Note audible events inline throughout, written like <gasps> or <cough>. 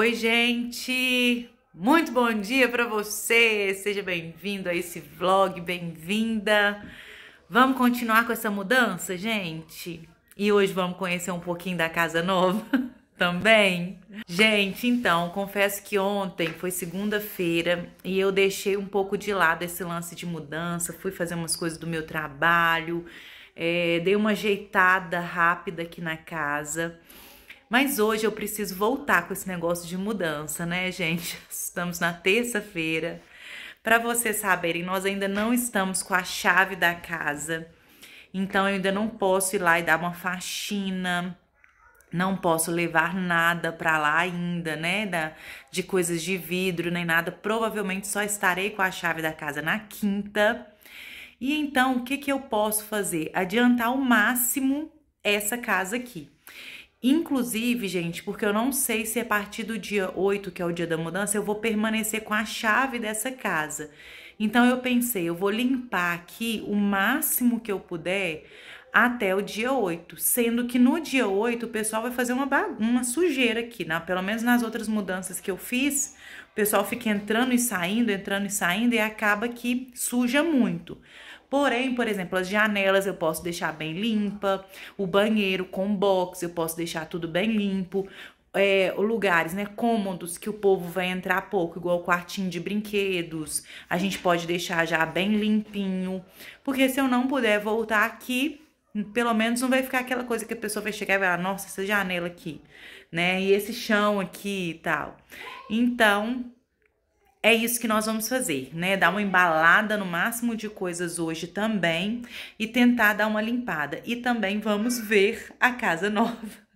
Oi, gente! Muito bom dia para você! Seja bem-vindo a esse vlog, bem-vinda! Vamos continuar com essa mudança, gente? E hoje vamos conhecer um pouquinho da casa nova <laughs> também? Gente, então, confesso que ontem foi segunda-feira e eu deixei um pouco de lado esse lance de mudança, fui fazer umas coisas do meu trabalho, é, dei uma ajeitada rápida aqui na casa. Mas hoje eu preciso voltar com esse negócio de mudança, né, gente? <laughs> Estamos na terça-feira. Para vocês saberem, nós ainda não estamos com a chave da casa. Então eu ainda não posso ir lá e dar uma faxina. Não posso levar nada para lá ainda, né? Da, de coisas de vidro nem nada. Provavelmente só estarei com a chave da casa na quinta. E então, o que, que eu posso fazer? Adiantar ao máximo essa casa aqui. Inclusive, gente, porque eu não sei se a partir do dia 8, que é o dia da mudança, eu vou permanecer com a chave dessa casa. Então eu pensei, eu vou limpar aqui o máximo que eu puder até o dia 8, sendo que no dia 8 o pessoal vai fazer uma, uma sujeira aqui, né? pelo menos nas outras mudanças que eu fiz, pessoal fica entrando e saindo, entrando e saindo e acaba que suja muito. Porém, por exemplo, as janelas eu posso deixar bem limpa, o banheiro com box eu posso deixar tudo bem limpo, é, lugares, né, cômodos que o povo vai entrar pouco, igual o quartinho de brinquedos, a gente pode deixar já bem limpinho, porque se eu não puder voltar aqui, pelo menos não vai ficar aquela coisa que a pessoa vai chegar e vai falar, nossa, essa janela aqui né? E esse chão aqui e tal. Então, é isso que nós vamos fazer, né? Dar uma embalada no máximo de coisas hoje também e tentar dar uma limpada. E também vamos ver a casa <laughs> nova.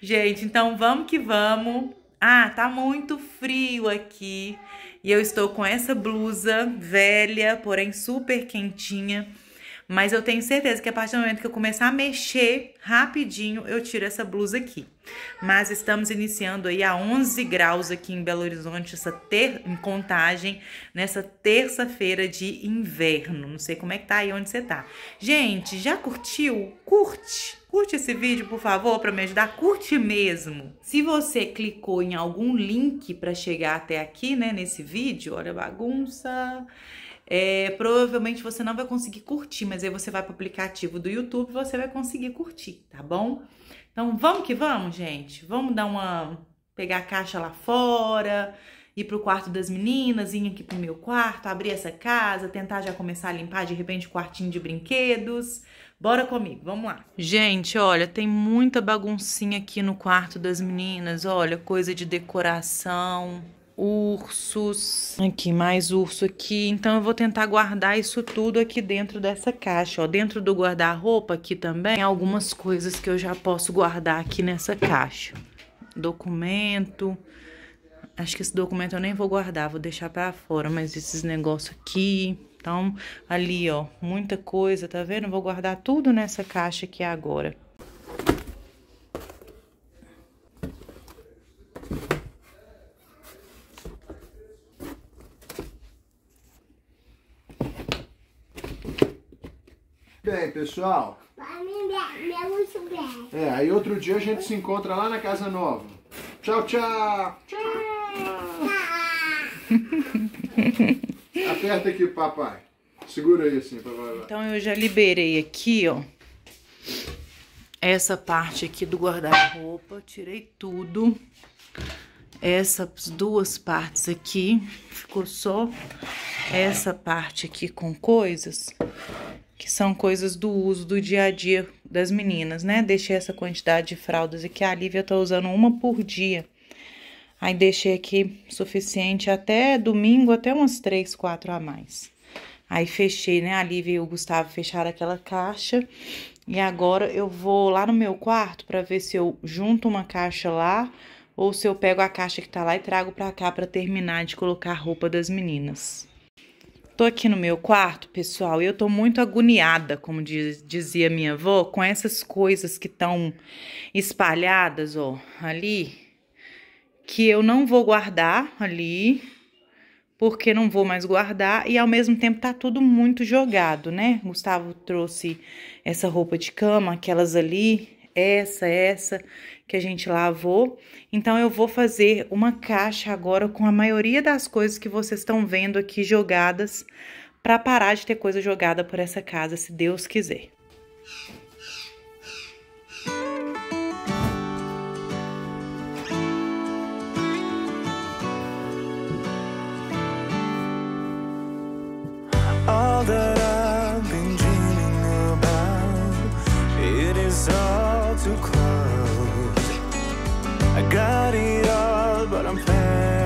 Gente, então vamos que vamos. Ah, tá muito frio aqui e eu estou com essa blusa velha, porém super quentinha mas eu tenho certeza que a partir do momento que eu começar a mexer rapidinho, eu tiro essa blusa aqui. Mas estamos iniciando aí a 11 graus aqui em Belo Horizonte, essa ter... em contagem, nessa terça-feira de inverno. Não sei como é que tá aí onde você tá. Gente, já curtiu? Curte! Curte esse vídeo, por favor, para me ajudar. Curte mesmo. Se você clicou em algum link para chegar até aqui, né, nesse vídeo, olha a bagunça é, provavelmente você não vai conseguir curtir, mas aí você vai para o aplicativo do YouTube e você vai conseguir curtir, tá bom? Então vamos que vamos, gente. Vamos dar uma. pegar a caixa lá fora, ir pro quarto das meninas, ir aqui pro meu quarto, abrir essa casa, tentar já começar a limpar de repente o quartinho de brinquedos. Bora comigo, vamos lá. Gente, olha, tem muita baguncinha aqui no quarto das meninas. Olha, coisa de decoração ursos, aqui mais urso aqui. Então eu vou tentar guardar isso tudo aqui dentro dessa caixa, ó. Dentro do guarda-roupa aqui também, algumas coisas que eu já posso guardar aqui nessa caixa. Documento. Acho que esse documento eu nem vou guardar, vou deixar para fora, mas esses negócios aqui, então ali, ó, muita coisa, tá vendo? Vou guardar tudo nessa caixa aqui agora. pessoal? É, aí outro dia a gente se encontra lá na Casa Nova. Tchau, tchau! Tchau! <laughs> Aperta aqui, papai. Segura aí assim, papai. Então eu já liberei aqui, ó. Essa parte aqui do guarda-roupa, tirei tudo. Essas duas partes aqui, ficou só essa parte aqui com coisas que são coisas do uso do dia a dia das meninas, né? Deixei essa quantidade de fraldas aqui, a Lívia tá usando uma por dia. Aí deixei aqui suficiente até domingo, até umas três, quatro a mais. Aí fechei, né? A Lívia e o Gustavo fecharam aquela caixa. E agora eu vou lá no meu quarto para ver se eu junto uma caixa lá ou se eu pego a caixa que tá lá e trago para cá para terminar de colocar a roupa das meninas. Tô aqui no meu quarto, pessoal, e eu tô muito agoniada, como diz, dizia minha avó, com essas coisas que estão espalhadas, ó, ali, que eu não vou guardar ali, porque não vou mais guardar, e ao mesmo tempo tá tudo muito jogado, né? Gustavo trouxe essa roupa de cama, aquelas ali, essa, essa que a gente lavou. Então eu vou fazer uma caixa agora com a maioria das coisas que vocês estão vendo aqui jogadas para parar de ter coisa jogada por essa casa, se Deus quiser. All that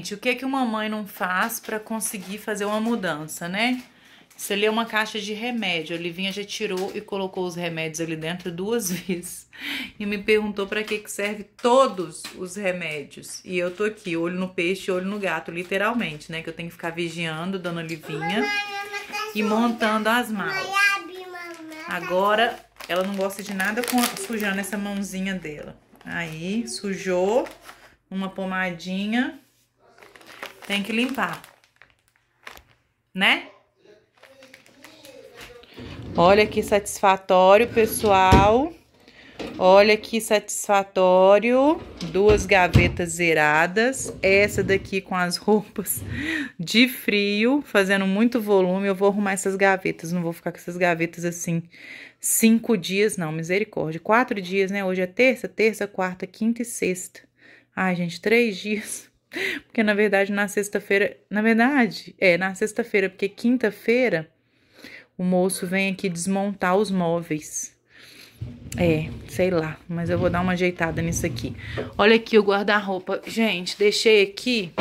gente, o que é que uma mãe não faz para conseguir fazer uma mudança, né? Isso ali é uma caixa de remédio. A Livinha já tirou e colocou os remédios ali dentro duas <laughs> vezes. E me perguntou para que que serve todos os remédios. E eu tô aqui, olho no peixe, olho no gato, literalmente, né? Que eu tenho que ficar vigiando, dando Livinha tá e montando as malas. Tá Agora ela não gosta de nada com, sujando essa mãozinha dela. Aí, sujou uma pomadinha tem que limpar. Né? Olha que satisfatório, pessoal. Olha que satisfatório. Duas gavetas zeradas. Essa daqui com as roupas de frio, fazendo muito volume. Eu vou arrumar essas gavetas. Não vou ficar com essas gavetas assim cinco dias, não. Misericórdia. Quatro dias, né? Hoje é terça, terça, quarta, quinta e sexta. Ai, gente, três dias porque na verdade, na sexta-feira, na verdade, é na sexta-feira, porque quinta-feira o moço vem aqui desmontar os móveis. É, sei lá, mas eu vou dar uma ajeitada nisso aqui. Olha aqui o guarda-roupa. Gente, deixei aqui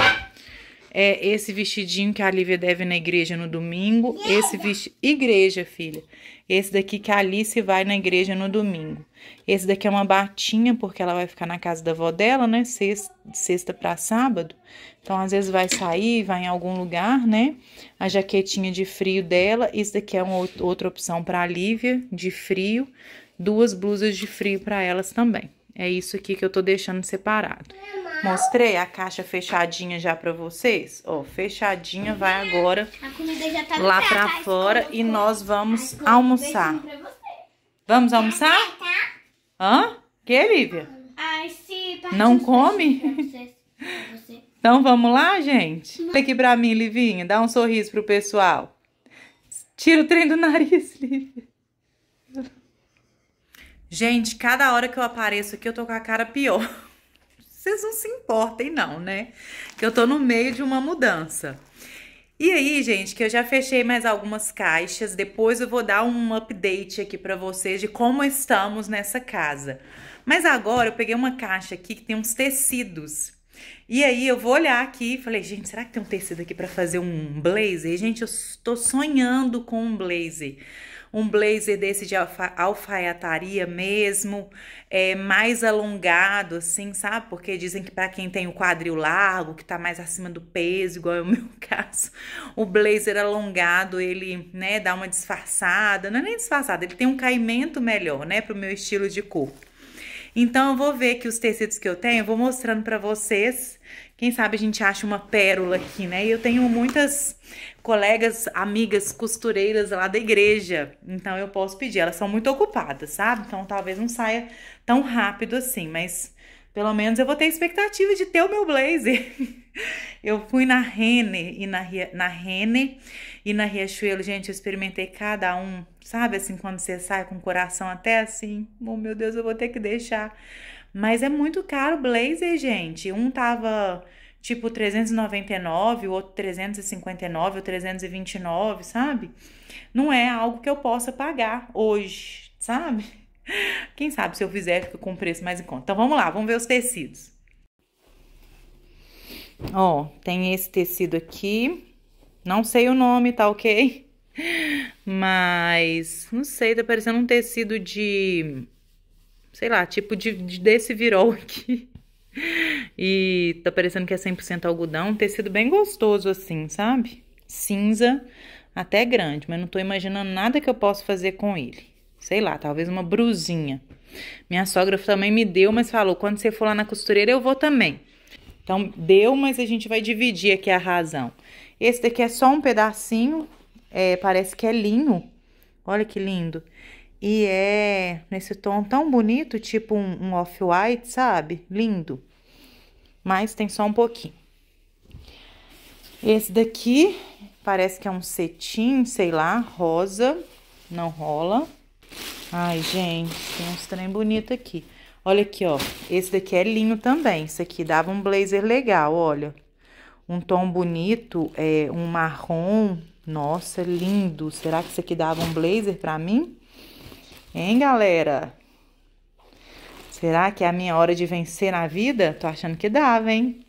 é esse vestidinho que a Lívia deve na igreja no domingo. Esse vestido. Igreja, filha. Esse daqui que a Alice vai na igreja no domingo. Esse daqui é uma batinha, porque ela vai ficar na casa da avó dela, né? Sexta, sexta para sábado. Então, às vezes vai sair, vai em algum lugar, né? A jaquetinha de frio dela. esse daqui é uma outra opção para a Lívia, de frio. Duas blusas de frio para elas também. É isso aqui que eu tô deixando separado. Mostrei a caixa fechadinha já pra vocês. Ó, fechadinha, vai agora tá lá pra, pra tá fora e nós vamos tá almoçar. Vamos almoçar? Hã? Que, Lívia? Não come? <laughs> Então vamos lá, gente? Olha aqui pra mim, Livinha. Dá um sorriso pro pessoal. Tira o trem do nariz, <laughs> Lívia. Gente, cada hora que eu apareço aqui, eu tô com a cara pior. <laughs> Vocês não se importem, não, né? Que eu tô no meio de uma mudança. E aí, gente, que eu já fechei mais algumas caixas. Depois eu vou dar um update aqui para vocês de como estamos nessa casa. Mas agora eu peguei uma caixa aqui que tem uns tecidos. E aí eu vou olhar aqui e falei, gente, será que tem um tecido aqui para fazer um blazer? Gente, eu estou sonhando com um blazer um blazer desse de alfa, alfaiataria mesmo, é, mais alongado, assim, sabe? Porque dizem que para quem tem o quadril largo, que tá mais acima do peso, igual é o <laughs> meu caso, o blazer alongado, ele, né, dá uma disfarçada, não é nem disfarçada, ele tem um caimento melhor, né, pro meu estilo de corpo. Então, eu vou ver que os tecidos que eu tenho, eu vou mostrando para vocês quem sabe a gente acha uma pérola aqui, né? E eu tenho muitas colegas, amigas, costureiras lá da igreja. Então eu posso pedir. Elas são muito ocupadas, sabe? Então talvez não saia tão rápido assim, mas pelo menos eu vou ter expectativa de ter o meu blazer. <laughs> Eu fui na Rene e na, na Rene e na Riachuelo, gente, eu experimentei cada um, sabe assim, quando você sai com o coração até assim, oh meu Deus, eu vou ter que deixar mas é muito caro o blazer, gente. Um tava tipo 399, o outro 359, o 329, sabe? Não é algo que eu possa pagar hoje, sabe? <laughs> Quem sabe se eu fizer fica com preço mais em conta. Então vamos lá, vamos ver os tecidos. Ó, tem esse tecido aqui. Não sei o nome, tá ok? <laughs> Mas não sei, tá parecendo um tecido de sei lá, tipo de, de desse virol <laughs> aqui. E tá parecendo que é 100% algodão, um tecido bem gostoso assim, sabe? Cinza, até grande, mas não tô imaginando nada que eu possa fazer com ele. Sei lá, talvez uma brusinha. Minha sogra também me deu, mas falou, quando você for lá na costureira, eu vou também. Então, deu, mas a gente vai dividir aqui a razão. Esse daqui é só um pedacinho, é, parece que é linho. Olha que lindo. E é nesse tom tão bonito, tipo um, um off-white, sabe? Lindo. Mas tem só um pouquinho. Esse daqui parece que é um cetim, sei lá, rosa. Não rola. Ai, gente, tem uns trem bonito aqui. Olha aqui, ó. Esse daqui é linho também. Isso aqui dava um blazer legal, olha. Um tom bonito, é um marrom. Nossa, é lindo. Será que isso aqui dava um blazer pra mim? Hein, galera? Será que é a minha hora de vencer na vida? Tô achando que dava, hein?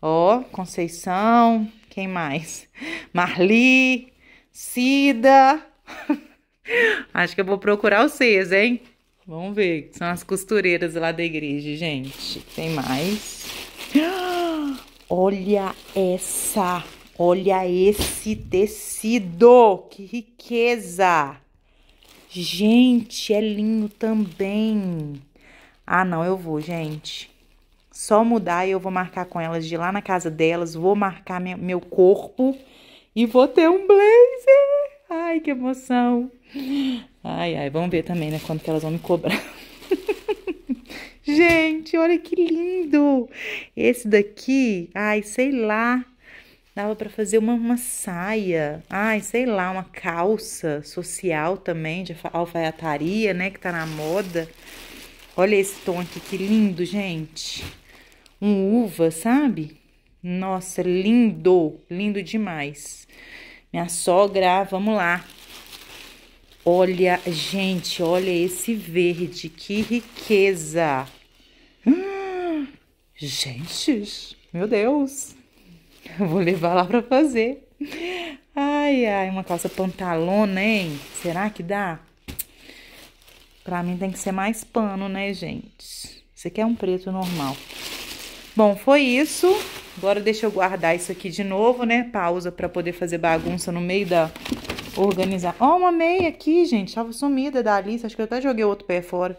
Ó, Conceição, quem mais? <laughs> Marli, Cida. <laughs> Acho que eu vou procurar vocês, hein? Vamos ver. São as costureiras lá da igreja, gente. Tem mais. <gasps> Olha essa. Olha esse tecido. Que riqueza. Gente, é lindo também. Ah, não, eu vou, gente. Só mudar e eu vou marcar com elas de lá na casa delas, vou marcar meu corpo e vou ter um blazer. Ai, que emoção. Ai, ai, vamos ver também, né, quanto que elas vão me cobrar. <laughs> gente, olha que lindo. Esse daqui, ai, sei lá, Dava para fazer uma, uma saia, ai, sei lá, uma calça social também, de alfaiataria, né, que tá na moda. Olha esse tom aqui, que lindo, gente. Um uva, sabe? Nossa, lindo, lindo demais. Minha sogra, ah, vamos lá. Olha, gente, olha esse verde, que riqueza. Ah, gente, meu Deus. Eu vou levar lá pra fazer. Ai, ai, uma calça pantalona, hein? Será que dá? Pra mim tem que ser mais pano, né, gente? Você aqui é um preto normal. Bom, foi isso. Agora deixa eu guardar isso aqui de novo, né? Pausa pra poder fazer bagunça no meio da organização. Ó, oh, uma meia aqui, gente. Tava sumida da lista. Acho que eu até joguei o outro pé fora.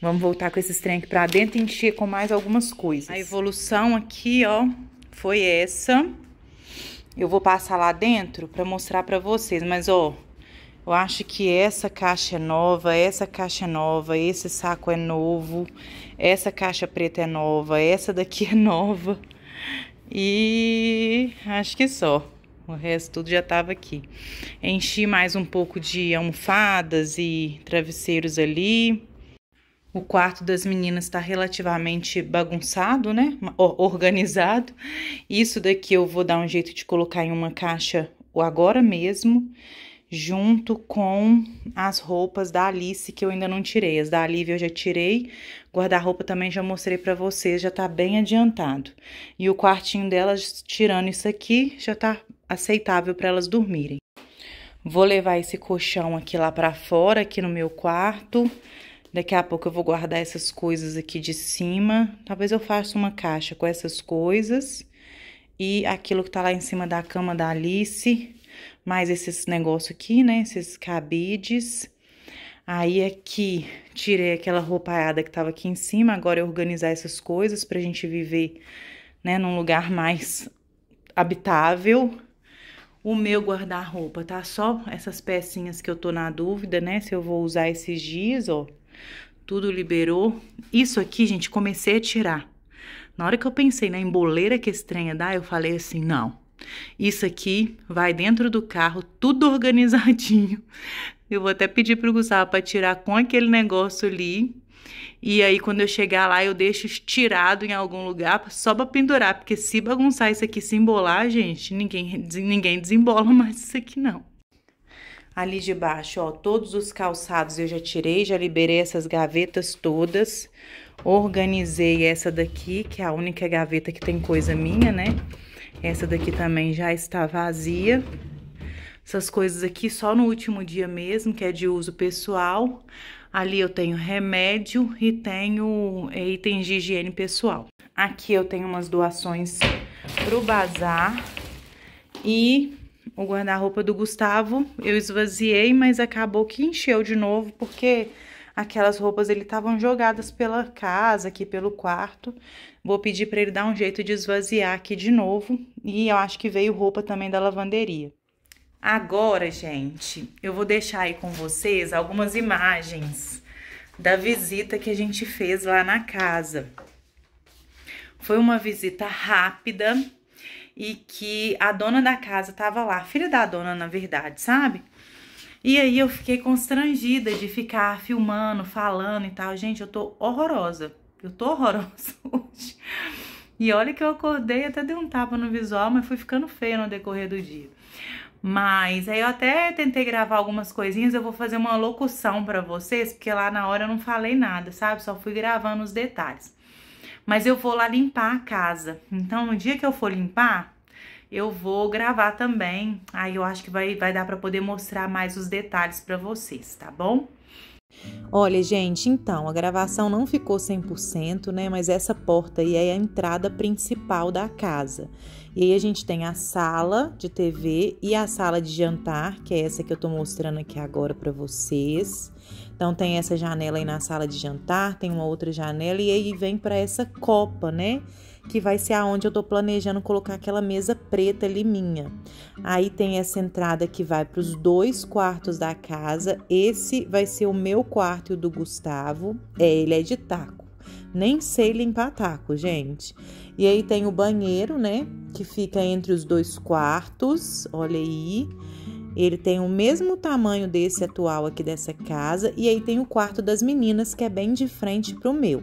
Vamos voltar com esses trem aqui pra dentro e encher com mais algumas coisas. A evolução aqui, ó foi essa. Eu vou passar lá dentro para mostrar para vocês, mas ó, eu acho que essa caixa é nova, essa caixa é nova, esse saco é novo, essa caixa preta é nova, essa daqui <laughs> é nova. E acho que só. O resto tudo já estava aqui. Enchi mais um pouco de almofadas e travesseiros ali. O quarto das meninas está relativamente bagunçado, né? Organizado. Isso daqui eu vou dar um jeito de colocar em uma caixa agora mesmo, junto com as roupas da Alice que eu ainda não tirei. As da Alívia eu já tirei, guarda-roupa também já mostrei para vocês, já tá bem adiantado. E o quartinho delas, tirando isso aqui, já tá aceitável para elas dormirem. Vou levar esse colchão aqui lá para fora, aqui no meu quarto Daqui a pouco eu vou guardar essas coisas aqui de cima. Talvez eu faça uma caixa com essas coisas. E aquilo que tá lá em cima da cama da Alice. Mais esses negócio aqui, né? Esses cabides. Aí aqui, tirei aquela roupaiada que tava aqui em cima. Agora é organizar essas coisas pra gente viver, né? Num lugar mais habitável o meu guarda-roupa, tá? Só essas pecinhas que eu tô na dúvida, né? Se eu vou usar esses dias, ó. Tudo liberou. Isso aqui, gente, comecei a tirar. Na hora que eu pensei na né, emboleira que esse dá, eu falei assim: não, isso aqui vai dentro do carro, tudo <laughs> organizadinho. Eu vou até pedir para o Gustavo para tirar com aquele negócio ali. E aí, quando eu chegar lá, eu deixo estirado em algum lugar só para pendurar. Porque se bagunçar isso aqui, se embolar, gente, ninguém, ninguém desembola <laughs> mais isso aqui, não ali de baixo, ó, todos os calçados eu já tirei, já liberei essas gavetas todas, organizei essa daqui, que é a única gaveta que tem coisa minha, né? Essa daqui também já está vazia. Essas coisas aqui só no último dia mesmo, que é de uso pessoal. Ali eu tenho remédio e tenho eh, itens de higiene pessoal. Aqui eu tenho umas doações pro bazar e o guarda-roupa do Gustavo. Eu esvaziei, mas acabou que encheu de novo, porque aquelas roupas ele estavam jogadas pela casa, aqui pelo quarto. Vou pedir para ele dar um jeito de esvaziar aqui de novo. E eu acho que veio roupa também da lavanderia. Agora, gente, eu vou deixar aí com vocês algumas imagens da visita que a gente fez lá na casa. Foi uma visita rápida, e que a dona da casa tava lá, filha da dona, na verdade, sabe? E aí eu fiquei constrangida de ficar filmando, falando e tal. Gente, eu tô horrorosa. Eu tô horrorosa <laughs> hoje. E olha que eu acordei, até dei um tapa no visual, mas fui ficando feia no decorrer do dia. Mas aí eu até tentei gravar algumas coisinhas, eu vou fazer uma locução para vocês, porque lá na hora eu não falei nada, sabe? Só fui gravando os detalhes mas eu vou lá limpar a casa. Então, no dia que eu for limpar, eu vou gravar também. Aí eu acho que vai, vai dar para poder mostrar mais os detalhes para vocês, tá bom? Olha, gente, então, a gravação não ficou 100%, né? Mas essa porta aí é a entrada principal da casa. E aí a gente tem a sala de TV e a sala de jantar, que é essa que eu tô mostrando aqui agora para vocês. Então tem essa janela aí na sala de jantar, tem uma outra janela e aí vem para essa copa, né? Que vai ser aonde eu tô planejando colocar aquela mesa preta ali minha. Aí tem essa entrada que vai para os dois quartos da casa. Esse vai ser o meu quarto e o do Gustavo. É, ele é de taco. Nem sei limpar taco, gente. E aí tem o banheiro, né? Que fica entre os dois quartos. Olha aí. Ele tem o mesmo tamanho desse atual aqui dessa casa e aí tem o quarto das meninas que é bem de frente para o meu.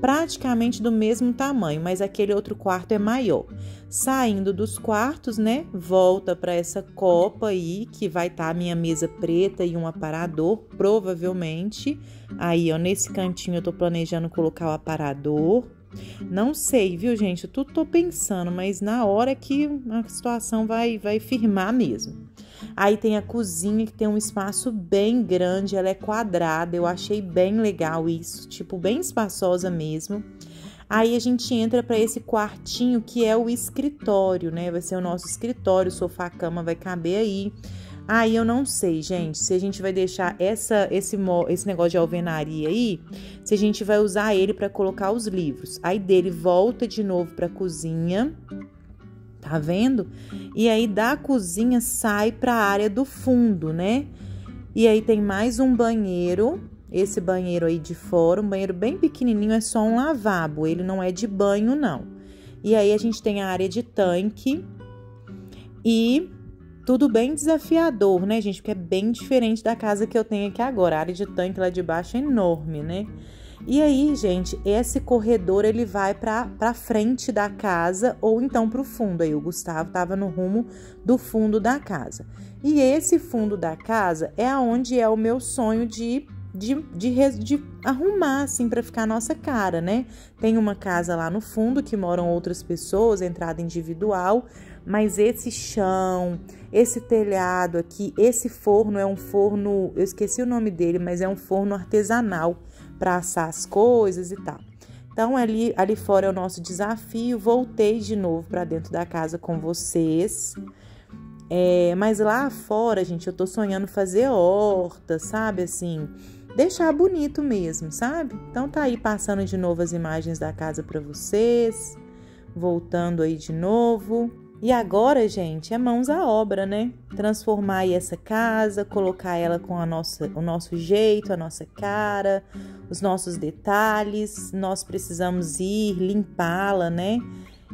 Praticamente do mesmo tamanho, mas aquele outro quarto é maior. Saindo dos quartos, né? Volta para essa copa aí que vai estar tá a minha mesa preta e um aparador, provavelmente. Aí, ó, nesse cantinho eu tô planejando colocar o aparador. Não sei, viu, gente? Eu tô pensando, mas na hora que a situação vai vai firmar mesmo. Aí tem a cozinha que tem um espaço bem grande, ela é quadrada, eu achei bem legal isso, tipo bem espaçosa mesmo. Aí a gente entra para esse quartinho que é o escritório, né? Vai ser o nosso escritório, sofá, cama vai caber aí. Aí eu não sei, gente, se a gente vai deixar essa, esse, esse negócio de alvenaria aí, se a gente vai usar ele para colocar os livros. Aí dele volta de novo para a cozinha tá vendo? E aí da cozinha sai para a área do fundo, né? E aí tem mais um banheiro, esse banheiro aí de fora, um banheiro bem pequenininho, é só um lavabo, ele não é de banho não. E aí a gente tem a área de tanque e tudo bem desafiador, né, gente? Porque é bem diferente da casa que eu tenho aqui agora. A área de tanque lá de baixo é enorme, né? E aí, gente, esse corredor ele vai para frente da casa ou então para o fundo. Aí o Gustavo estava no rumo do fundo da casa. E esse fundo da casa é aonde é o meu sonho de de, de, de, arrumar, assim, para ficar a nossa cara, né? Tem uma casa lá no fundo que moram outras pessoas, entrada individual, mas esse chão, esse telhado aqui, esse forno é um forno, eu esqueci o nome dele, mas é um forno artesanal para assar as coisas e tal. Então, ali, ali fora é o nosso desafio. Voltei de novo para dentro da casa com vocês. É, mas lá fora, gente, eu tô sonhando fazer horta, sabe? Assim, deixar bonito mesmo, sabe? Então, tá aí passando de novo as imagens da casa para vocês. Voltando aí de novo. E agora, gente, é mãos à obra, né? Transformar essa casa, colocar ela com a nossa, o nosso jeito, a nossa cara, os nossos detalhes. Nós precisamos ir limpá-la, né?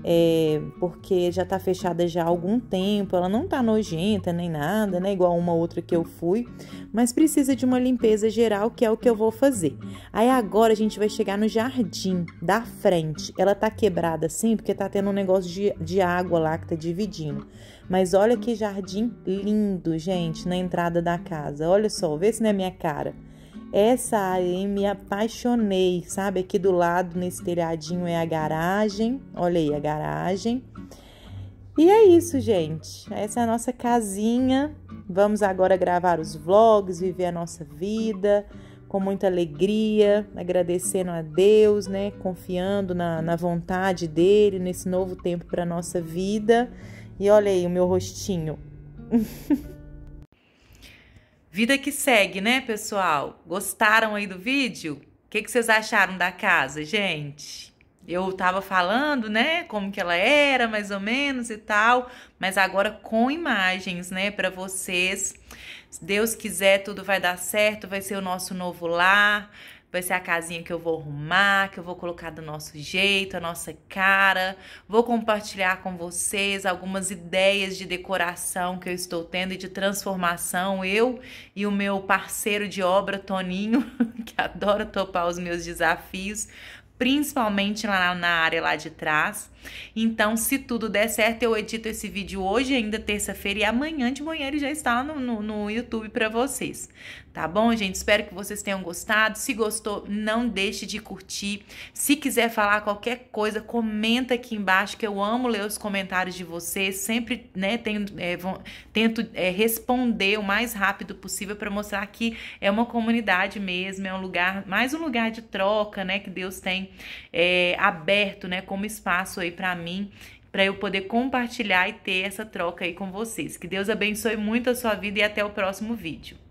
é, porque já tá fechada já há algum tempo, ela não tá nojenta nem nada, né? Igual uma outra que eu fui, mas precisa de uma limpeza geral, que é o que eu vou fazer. Aí agora a gente vai chegar no jardim da frente. Ela tá quebrada assim, porque tá tendo um negócio de, de água lá que tá dividindo. Mas olha que jardim lindo, gente, na entrada da casa. Olha só, vê se não é minha cara. Essa área me apaixonei, sabe? Aqui do lado, nesse telhadinho, é a garagem. Olha aí a garagem. E é isso, gente. Essa é a nossa casinha. Vamos agora gravar os vlogs, viver a nossa vida com muita alegria, agradecendo a Deus, né? Confiando na, na vontade dele, nesse novo tempo para nossa vida. E olha aí o meu rostinho. <laughs> Vida que segue, né, pessoal? Gostaram aí do vídeo? O que, que vocês acharam da casa, gente? Eu estava falando, né, como que ela era, mais ou menos e tal, mas agora com imagens, né, para vocês. Se Deus quiser, tudo vai dar certo, vai ser o nosso novo lar. Vai ser a casinha que eu vou arrumar, que eu vou colocar do nosso jeito, a nossa cara. Vou compartilhar com vocês algumas ideias de decoração que eu estou tendo e de transformação. Eu e o meu parceiro de obra, Toninho, <laughs> que adora topar os meus desafios, principalmente lá na área lá de trás. Então, se tudo der certo, eu edito esse vídeo hoje, ainda terça-feira, e amanhã de manhã ele já está no, no, no YouTube para vocês. Tá bom, gente? Espero que vocês tenham gostado. Se gostou, não deixe de curtir. Se quiser falar qualquer coisa, comenta aqui embaixo, que eu amo ler os comentários de vocês. Sempre né, é, tento é, responder o mais rápido possível para mostrar que é uma comunidade mesmo, é um lugar, mais um lugar de troca, né? Que Deus tem é, aberto, né, como espaço aí para mim para eu poder compartilhar e ter essa troca aí com vocês. Que Deus abençoe muito a sua vida e até o próximo vídeo.